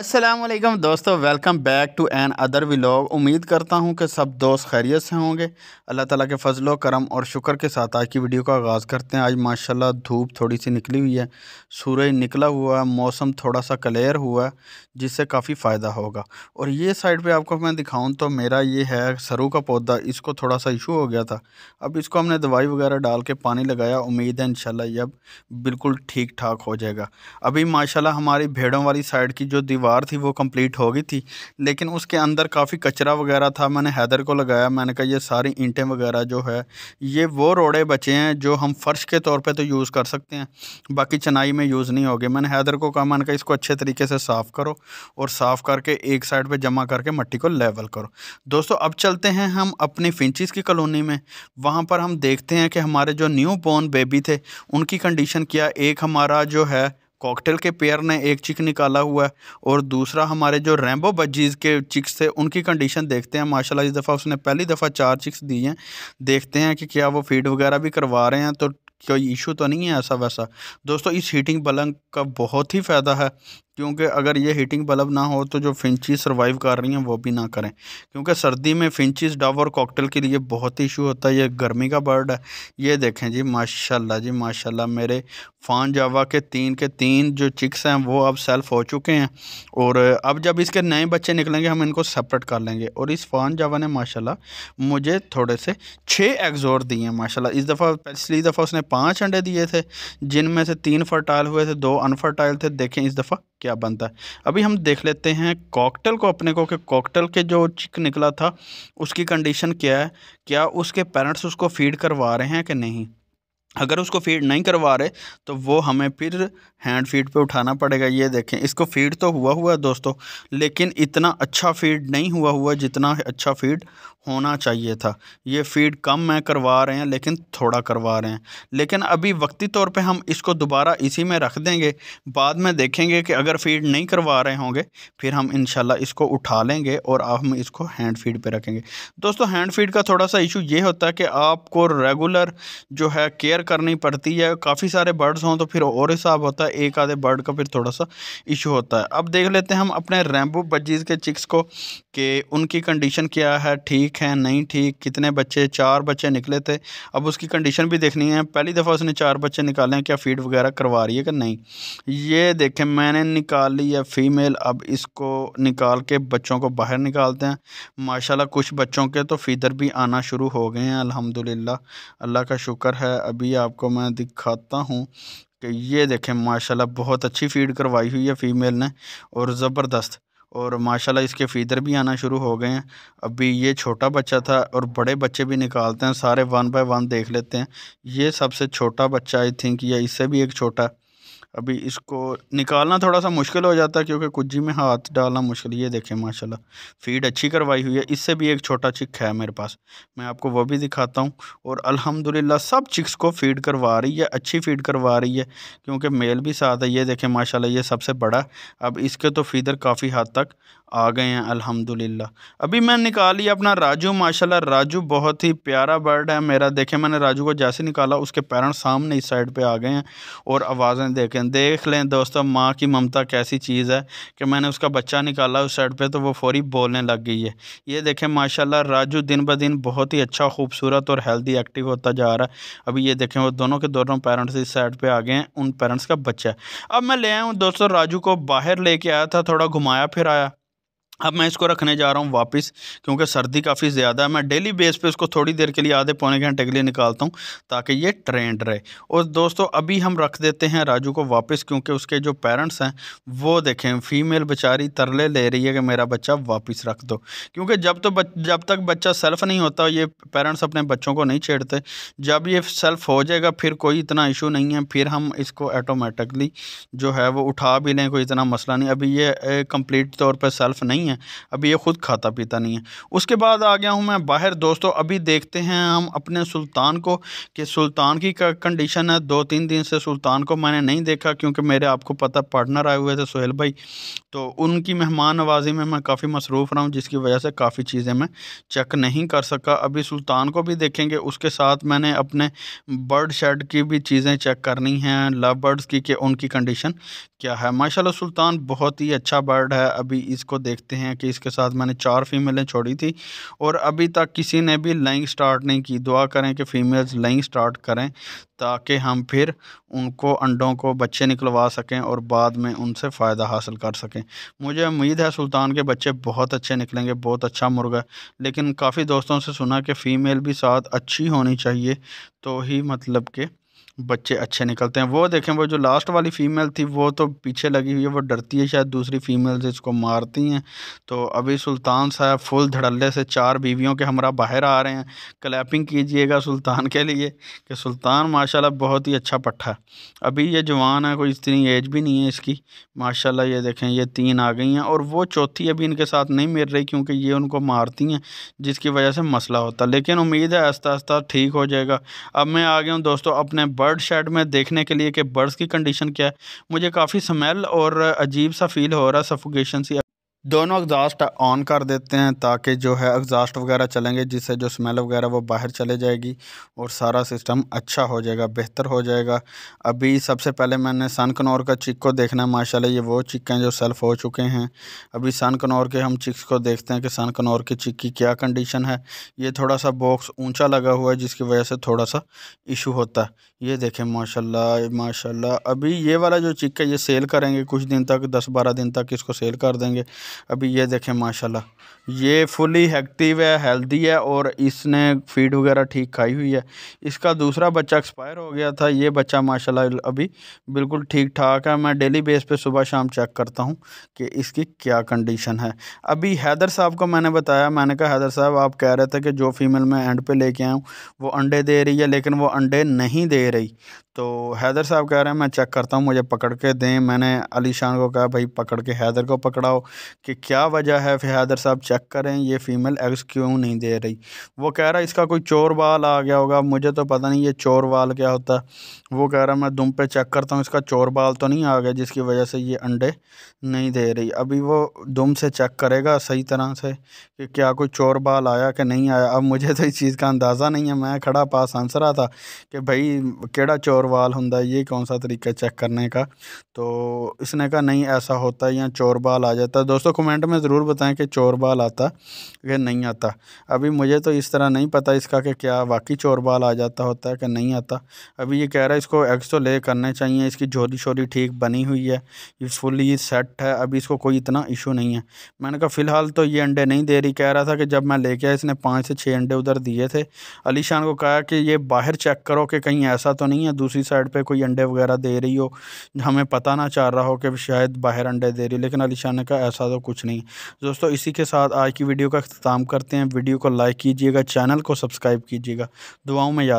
असलम दोस्तों welcome back to another vlog उम्मीद करता हूँ कि सब दोस्त खैरियत से होंगे अल्लाह ताला के फजलो करम और शुक्र के साथ आज की वीडियो का आगाज़ करते हैं आज माशाल्लाह धूप थोड़ी सी निकली हुई है सूरज निकला हुआ है मौसम थोड़ा सा क्लियर हुआ है जिससे काफ़ी फ़ायदा होगा और ये साइड पर आपको मैं दिखाऊँ तो मेरा ये है सरू का पौधा इसको थोड़ा सा इशू हो गया था अब इसको हमने दवाई वगैरह डाल के पानी लगाया उम्मीद है इन शब अब बिल्कुल ठीक ठाक हो जाएगा अभी माशाला हमारी भेड़ों वाली साइड की जो दीवार दीवार थी वो कंप्लीट हो गई थी लेकिन उसके अंदर काफ़ी कचरा वगैरह था मैंने हैदर को लगाया मैंने कहा ये सारी ईंटें वगैरह जो है ये वो रोड़े बचे हैं जो हम फ़र्श के तौर पे तो यूज़ कर सकते हैं बाकी चनाई में यूज़ नहीं होगी मैंने हैदर को कहा मैंने कहा इसको अच्छे तरीके से साफ़ करो और साफ़ करके एक साइड पर जमा करके मट्टी को लेवल करो दोस्तों अब चलते हैं हम अपनी फिंचिस की कॉलोनी में वहाँ पर हम देखते हैं कि हमारे जो न्यू बॉर्न बेबी थे उनकी कंडीशन क्या एक हमारा जो है कॉकटेल के पेयर ने एक चिक निकाला हुआ है और दूसरा हमारे जो रैम्बो बजीज़ के चिक्स थे उनकी कंडीशन देखते हैं माशाल्लाह इस दफ़ा उसने पहली दफ़ा चार चिक्स दी हैं देखते हैं कि क्या वो फीड वगैरह भी करवा रहे हैं तो कोई इशू तो नहीं है ऐसा वैसा दोस्तों इस हीटिंग बलंग का बहुत ही फ़ायदा है क्योंकि अगर ये हीटिंग बल्ब ना हो तो जो फिंचीज सर्वाइव कर रही हैं वो भी ना करें क्योंकि सर्दी में फिंचीज डब और कॉकटेल के लिए बहुत इशू होता है ये गर्मी का बर्ड है ये देखें जी माशाल्लाह जी माशाल्लाह मेरे फान जावा के तीन के तीन जो चिक्स हैं वो अब सेल्फ हो चुके हैं और अब जब इसके नए बच्चे निकलेंगे हम इनको सेपरेट कर लेंगे और इस फान जावा ने माशाल्लाह मुझे थोड़े से छः एग्जोर दिए हैं माशाल्लाह इस दफ़ा पिछली दफ़ा उसने पाँच अंडे दिए थे जिनमें से तीन फर्टाइल हुए थे दो अनफर्टाइल थे देखें इस दफ़ा क्या क्या बनता है अभी हम देख लेते हैं कॉकटल को अपने को कि कॉकटल के जो चिक निकला था उसकी कंडीशन क्या है क्या उसके पेरेंट्स उसको फीड करवा रहे हैं कि नहीं अगर उसको फीड नहीं करवा रहे तो वो हमें फिर हैंड फीड पे उठाना पड़ेगा ये देखें इसको फीड तो हुआ हुआ है दोस्तों लेकिन इतना अच्छा फीड नहीं हुआ हुआ जितना अच्छा फीड होना चाहिए था ये फीड कम मैं करवा रहे हैं लेकिन थोड़ा करवा रहे हैं लेकिन अभी वक्ती तौर पे हम इसको दोबारा इसी में रख देंगे बाद में देखेंगे कि अगर फीड नहीं करवा रहे होंगे फिर हम इन इसको उठा लेंगे और हम इसको हैंड फीड पर रखेंगे दोस्तों हैंड फीड का थोड़ा सा इशू ये होता है कि आपको रेगुलर जो है केयर केयर करनी पड़ती है काफ़ी सारे बर्ड्स हों तो फिर और हिसाब होता है एक आधे बर्ड का फिर थोड़ा सा इशू होता है अब देख लेते हैं हम अपने रैम्बो बजीज़ के चिक्स को कि उनकी कंडीशन क्या है ठीक है नहीं ठीक कितने बच्चे चार बच्चे निकले थे अब उसकी कंडीशन भी देखनी है पहली दफ़ा उसने चार बच्चे निकाले हैं क्या फीड वगैरह करवा रही है कि नहीं ये देखें मैंने निकाल ली है फीमेल अब इसको निकाल के बच्चों को बाहर निकालते हैं माशाल्लाह कुछ बच्चों के तो फीदर भी आना शुरू हो गए हैं अल्हम्दुलिल्लाह अल्लाह का शुक्र है अभी अभी आपको मैं दिखाता हूँ कि ये देखें माशाल्लाह बहुत अच्छी फीड करवाई हुई है फ़ीमेल ने और ज़बरदस्त और माशाल्लाह इसके फीदर भी आना शुरू हो गए हैं अभी ये छोटा बच्चा था और बड़े बच्चे भी निकालते हैं सारे वन बाय वन देख लेते हैं ये सबसे छोटा बच्चा आई थिंक या इससे भी एक छोटा अभी इसको निकालना थोड़ा सा मुश्किल हो जाता है क्योंकि कुजी में हाथ डालना मुश्किल ये देखें माशाल्लाह फीड अच्छी करवाई हुई है इससे भी एक छोटा चिक है मेरे पास मैं आपको वो भी दिखाता हूँ और अल्हम्दुलिल्लाह सब चिक्स को फीड करवा रही है अच्छी फीड करवा रही है क्योंकि मेल भी साथ है ये देखें माशाल्लाह ये सबसे बड़ा अब इसके तो फीदर काफ़ी हद तक आ गए हैं अल्हम्दुलिल्लाह अभी मैं निकाल लिया अपना राजू माशाल्लाह राजू बहुत ही प्यारा बर्ड है मेरा देखें मैंने राजू को जैसे निकाला उसके पैरेंट सामने इस साइड पर आ गए हैं और आवाज़ें देखें सेकंड देख लें दोस्तों माँ की ममता कैसी चीज़ है कि मैंने उसका बच्चा निकाला उस साइड पे तो वो फौरी बोलने लग गई है ये देखें माशाल्लाह राजू दिन ब दिन बहुत ही अच्छा खूबसूरत और हेल्दी एक्टिव होता जा रहा है अभी ये देखें वो दोनों के दोनों पेरेंट्स इस साइड पर आ गए हैं उन पेरेंट्स का बच्चा अब मैं ले आया हूँ दोस्तों राजू को बाहर लेके आया था थोड़ा घुमाया आया अब मैं इसको रखने जा रहा हूँ वापस क्योंकि सर्दी काफ़ी ज़्यादा है मैं डेली बेस पे इसको थोड़ी देर के लिए आधे पौने घंटे के लिए निकालता हूँ ताकि ये ट्रेंड रहे और दोस्तों अभी हम रख देते हैं राजू को वापस क्योंकि उसके जो पेरेंट्स हैं वो देखें फीमेल बेचारी तरले ले रही है कि मेरा बच्चा वापस रख दो क्योंकि जब तो बच, जब तक बच्चा सेल्फ़ नहीं होता ये पेरेंट्स अपने बच्चों को नहीं छेड़ते जब ये सेल्फ हो जाएगा फिर कोई इतना इशू नहीं है फिर हम इसको ऐटोमेटिकली जो है वो उठा भी लें कोई इतना मसला नहीं अभी ये कम्प्लीट तौर पर सेल्फ़ नहीं है है अभी ये ख़ुद खाता पीता नहीं है उसके बाद आ गया हूँ मैं बाहर दोस्तों अभी देखते हैं हम अपने सुल्तान को कि सुल्तान की कंडीशन है दो तीन दिन से सुल्तान को मैंने नहीं देखा क्योंकि मेरे आपको पता पार्टनर आए हुए थे सोहेल भाई तो उनकी मेहमान नवाजी में मैं काफ़ी मसरूफ़ रहा हूँ जिसकी वजह से काफ़ी चीज़ें मैं चेक नहीं कर सका अभी सुल्तान को भी देखेंगे उसके साथ मैंने अपने बर्ड शेड की भी चीज़ें चेक करनी हैं लव बर्ड्स की कि उनकी कंडीशन क्या है माशाल्लाह सुल्तान बहुत ही अच्छा बर्ड है अभी इसको देखते हैं कि इसके साथ मैंने चार फीमेलें छोड़ी थी और अभी तक किसी ने भी लाइंग स्टार्ट नहीं की दुआ करें कि फ़ीमेल्स लाइंग स्टार्ट करें ताकि हम फिर उनको अंडों को बच्चे निकलवा सकें और बाद में उनसे फ़ायदा हासिल कर सकें मुझे उम्मीद है सुल्तान के बच्चे बहुत अच्छे निकलेंगे बहुत अच्छा मुर्गा लेकिन काफ़ी दोस्तों से सुना कि फ़ीमेल भी साथ अच्छी होनी चाहिए तो ही मतलब के बच्चे अच्छे निकलते हैं वो देखें वो जो लास्ट वाली फ़ीमेल थी वो तो पीछे लगी हुई है वो डरती है शायद दूसरी फ़ीमेल से इसको मारती हैं तो अभी सुल्तान साहब फुल धड़ल्ले से चार बीवियों के हमरा बाहर आ रहे हैं क्लैपिंग कीजिएगा सुल्तान के लिए कि सुल्तान माशाल्लाह बहुत ही अच्छा पट्ठा अभी ये जवान है कोई इतनी एज भी नहीं है इसकी माशाला ये देखें ये तीन आ गई हैं और वो चौथी अभी इनके साथ नहीं मिल रही क्योंकि ये उनको मारती हैं जिसकी वजह से मसला होता लेकिन उम्मीद है आस्ता आस्ता ठीक हो जाएगा अब मैं आ गया हूँ दोस्तों अपने बर्ड बर्ड शेड में देखने के लिए कि बर्ड्स की कंडीशन क्या है मुझे काफ़ी स्मेल और अजीब सा फील हो रहा है सफोगेशन सी दोनों एग्ज़ास्ट ऑन कर देते हैं ताकि जो है एग्ज़ास्ट वगैरह चलेंगे जिससे जो स्मेल वगैरह वो बाहर चले जाएगी और सारा सिस्टम अच्छा हो जाएगा बेहतर हो जाएगा अभी सबसे पहले मैंने सन कनौर का चिक को देखना है माशाल्लाह ये वो चिक हैं जो सेल्फ़ हो चुके हैं अभी सन कनौर के हम चिक्स को देखते हैं कि सन कनौर के चिक की क्या कंडीशन है ये थोड़ा सा बॉक्स ऊँचा लगा हुआ है जिसकी वजह से थोड़ा सा इशू होता है ये देखें माशाला माशाला अभी ये वाला जो चिक है ये सेल करेंगे कुछ दिन तक दस बारह दिन तक इसको सेल कर देंगे अभी ये देखें माशाल्लाह ये फुली एक्टिव है हेल्दी है और इसने फीड वगैरह ठीक खाई हुई है इसका दूसरा बच्चा एक्सपायर हो गया था ये बच्चा माशाल्लाह अभी बिल्कुल ठीक ठाक है मैं डेली बेस पे सुबह शाम चेक करता हूँ कि इसकी क्या कंडीशन है अभी हैदर साहब को मैंने बताया मैंने कहा हैदर साहब आप कह रहे थे कि जो फीमेल मैं एंड पे लेके आया हूँ वो अंडे दे रही है लेकिन वो अंडे नहीं दे रही तो हैदर साहब कह रहे हैं मैं चेक करता हूँ मुझे पकड़ के दें मैंने अली शान को कहा भाई पकड़ के हैदर को पकड़ाओ कि क्या वजह है फिर हैदर साहब चेक करें ये फ़ीमेल एग्स क्यों नहीं दे रही वो कह रहा है इसका कोई चोर बाल आ गया होगा मुझे तो पता नहीं ये चोर बाल क्या होता है वो कह रहा है मैं दुम पे चेक करता हूँ इसका चोर बाल तो नहीं आ गया जिसकी वजह से ये अंडे नहीं दे रही अभी वो दुम से चेक करेगा सही तरह से कि क्या कोई चोर बाल आया कि नहीं आया अब मुझे तो इस चीज़ का अंदाज़ा नहीं है मैं खड़ा पास आंसर आता था कि भाई केड़ा चोर चोर बाल होंगे ये कौन सा तरीका चेक करने का तो इसने कहा नहीं ऐसा होता या चोर बाल आ जाता दोस्तों कमेंट में ज़रूर बताएं कि चोर बाल आता या नहीं आता अभी मुझे तो इस तरह नहीं पता इसका कि क्या वाकई चोर बाल आ जाता होता है कि नहीं आता अभी ये कह रहा है इसको एग्स तो ले करने चाहिए इसकी झोली छोली ठीक बनी हुई है ये फुली सेट है अभी इसको कोई इतना इशू नहीं है मैंने कहा फ़िलहाल तो ये अंडे नहीं दे रही कह रहा था कि जब मैं लेके आया इसने पाँच से छः अंडे उधर दिए थे अली शान को कहा कि ये बाहर चेक करो कि कहीं ऐसा तो नहीं है दूसरी साइड पे कोई अंडे वगैरह दे रही हो हमें पता ना चाह रहा हो कि शायद बाहर अंडे दे रही हो लेकिन अलीशान ने कहा ऐसा तो कुछ नहीं दोस्तों इसी के साथ आज की वीडियो का अख्ताम करते हैं वीडियो को लाइक कीजिएगा चैनल को सब्सक्राइब कीजिएगा दुआओं में याद